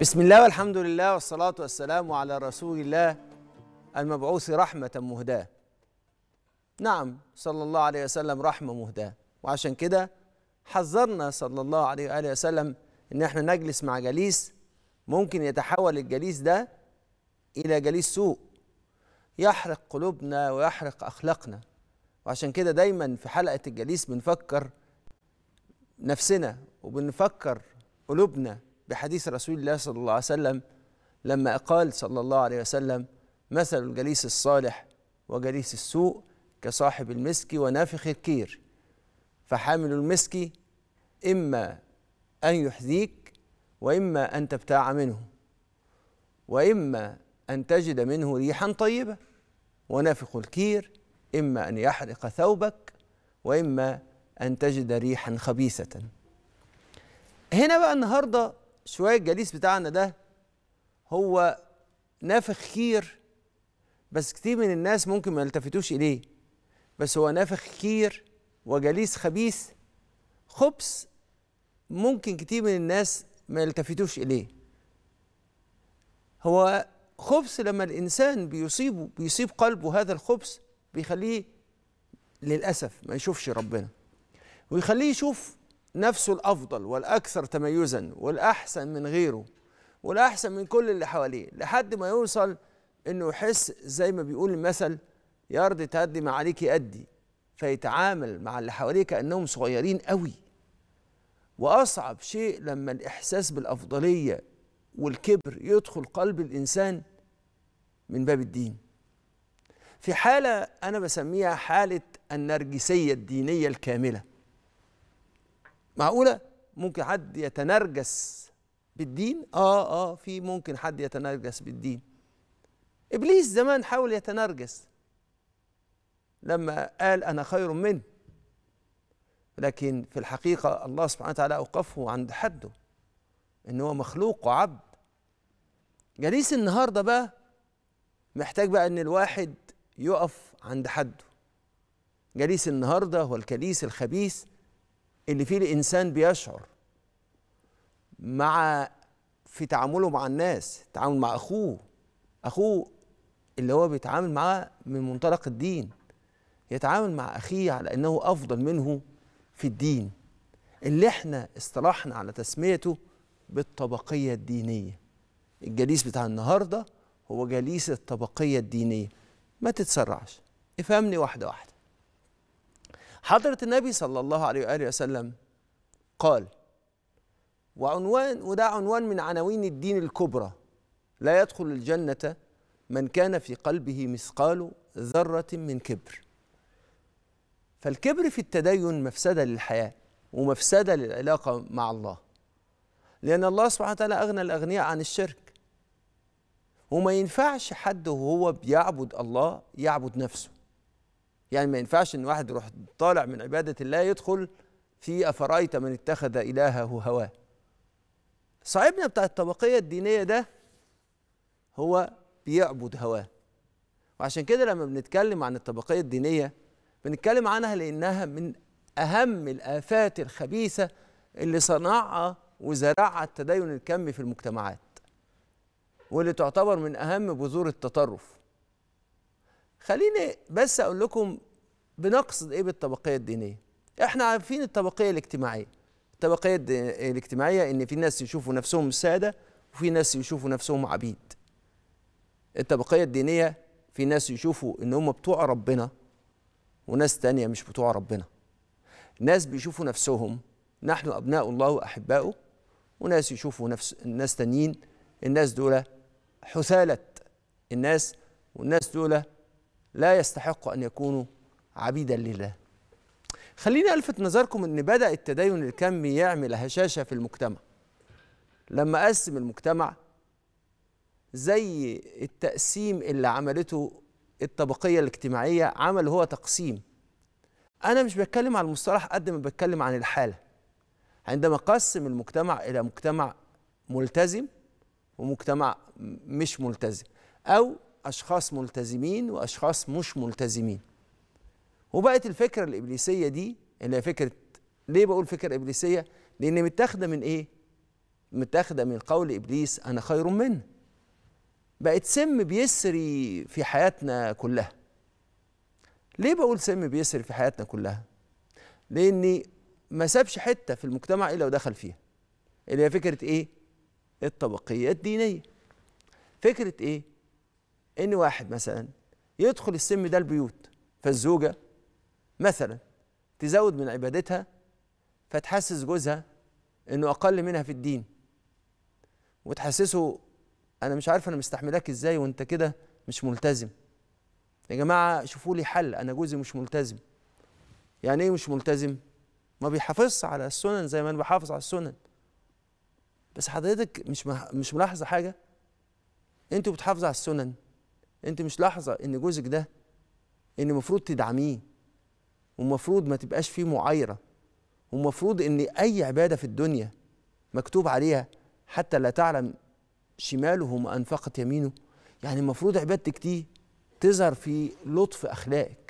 بسم الله والحمد لله والصلاة والسلام على رسول الله المبعوث رحمة مهداة نعم صلى الله عليه وسلم رحمة مهداة وعشان كده حذرنا صلى الله عليه وآله وسلم إن احنا نجلس مع جليس ممكن يتحول الجليس ده إلى جليس سوء يحرق قلوبنا ويحرق أخلاقنا وعشان كده دايما في حلقة الجليس بنفكر نفسنا وبنفكر قلوبنا بحديث رسول الله صلى الله عليه وسلم لما قال صلى الله عليه وسلم مثل الجليس الصالح وجليس السوء كصاحب المسك ونافخ الكير فحامل المسك إما أن يحذيك وإما أن تبتاع منه وإما أن تجد منه ريحا طيبة ونافخ الكير إما أن يحرق ثوبك وإما أن تجد ريحا خبيثة هنا بقى النهارده شوية الجليس بتاعنا ده هو نافخ خير بس كتير من الناس ممكن ما يلتفتوش إليه بس هو نافخ خير وجليس خبيث خبث ممكن كتير من الناس ما يلتفتوش إليه هو خبث لما الإنسان بيصيبه بيصيب قلبه هذا الخبث بيخليه للأسف ما يشوفش ربنا ويخليه يشوف نفسه الافضل والاكثر تميزا والاحسن من غيره والاحسن من كل اللي حواليه لحد ما يوصل انه يحس زي ما بيقول المثل يا ارض تهدي ما عليك يأدي فيتعامل مع اللي حواليه كأنهم صغيرين قوي وأصعب شيء لما الإحساس بالأفضلية والكبر يدخل قلب الإنسان من باب الدين في حالة أنا بسميها حالة النرجسية الدينية الكاملة معقوله ممكن حد يتنرجس بالدين اه اه في ممكن حد يتنرجس بالدين ابليس زمان حاول يتنرجس لما قال انا خير منه لكن في الحقيقه الله سبحانه وتعالى اوقفه عند حده ان هو مخلوق وعبد جليس النهارده بقى محتاج بقى ان الواحد يقف عند حده جليس النهارده هو الكليس الخبيث اللي فيه الانسان بيشعر مع في تعامله مع الناس تعامل مع اخوه اخوه اللي هو بيتعامل معاه من منطلق الدين يتعامل مع اخيه على انه افضل منه في الدين اللي احنا اصطلحنا على تسميته بالطبقيه الدينيه الجليس بتاع النهارده هو جليس الطبقيه الدينيه ما تتسرعش افهمني واحده واحده حضرة النبي صلى الله عليه وآله وسلم قال وعنوان وده عنوان من عناوين الدين الكبرى لا يدخل الجنة من كان في قلبه مثقال ذرة من كبر فالكبر في التدين مفسدة للحياة ومفسدة للعلاقة مع الله لأن الله سبحانه وتعالى أغنى الأغنياء عن الشرك وما ينفعش حد وهو بيعبد الله يعبد نفسه يعني ما ينفعش ان واحد يروح طالع من عباده الله يدخل في افرايت من اتخذ الهه هواه صاحبنا بتاع الطبقيه الدينيه ده هو بيعبد هواه وعشان كده لما بنتكلم عن الطبقيه الدينيه بنتكلم عنها لانها من اهم الافات الخبيثه اللي صنعها وزرعها التدين الكمي في المجتمعات واللي تعتبر من اهم بذور التطرف خليني بس اقول لكم بنقصد ايه بالطبقيه الدينيه احنا عارفين الطبقيه الاجتماعيه الطبقيه الاجتماعيه ان في ناس يشوفوا نفسهم ساده وفي ناس يشوفوا نفسهم عبيد الطبقيه الدينيه في ناس يشوفوا ان هم بتوع ربنا وناس تانية مش بتوع ربنا ناس بيشوفوا نفسهم نحن ابناء الله واحباؤه وناس يشوفوا نفس ناس تانيين الناس دول حثاله الناس والناس دول لا يستحق أن يكونوا عبيدا لله خليني ألفت نظركم أن بدأ التدين الكمي يعمل هشاشة في المجتمع لما قسم المجتمع زي التقسيم اللي عملته الطبقية الاجتماعية عمل هو تقسيم أنا مش بتكلم عن المصطلح قد ما بتكلم عن الحالة عندما قسم المجتمع إلى مجتمع ملتزم ومجتمع مش ملتزم أو اشخاص ملتزمين واشخاص مش ملتزمين وبقت الفكره الابليسيه دي اللي يعني هي فكره ليه بقول فكره ابليسيه لان متاخده من ايه متاخده من قول ابليس انا خير منه بقت سم بيسري في حياتنا كلها ليه بقول سم بيسري في حياتنا كلها لان ما سابش حته في المجتمع الا ودخل فيها اللي هي فكره ايه الطبقيه الدينيه فكره ايه ان واحد مثلا يدخل السم ده البيوت فالزوجه مثلا تزود من عبادتها فتحسس جوزها انه اقل منها في الدين وتحسسه انا مش عارف انا مستحملاك ازاي وانت كده مش ملتزم يا جماعه شوفوا لي حل انا جوزي مش ملتزم يعني ايه مش ملتزم ما بيحافظش على السنن زي ما انا بحافظ على السنن بس حضرتك مش مش ملاحظه حاجه انتوا بتحافظوا على السنن انت مش لاحظه ان جوزك ده ان المفروض تدعميه ومفروض ما تبقاش فيه معايره ومفروض ان اي عباده في الدنيا مكتوب عليها حتى لا تعلم شماله ما انفقت يمينه يعني المفروض عبادتك دي تظهر في لطف اخلاقك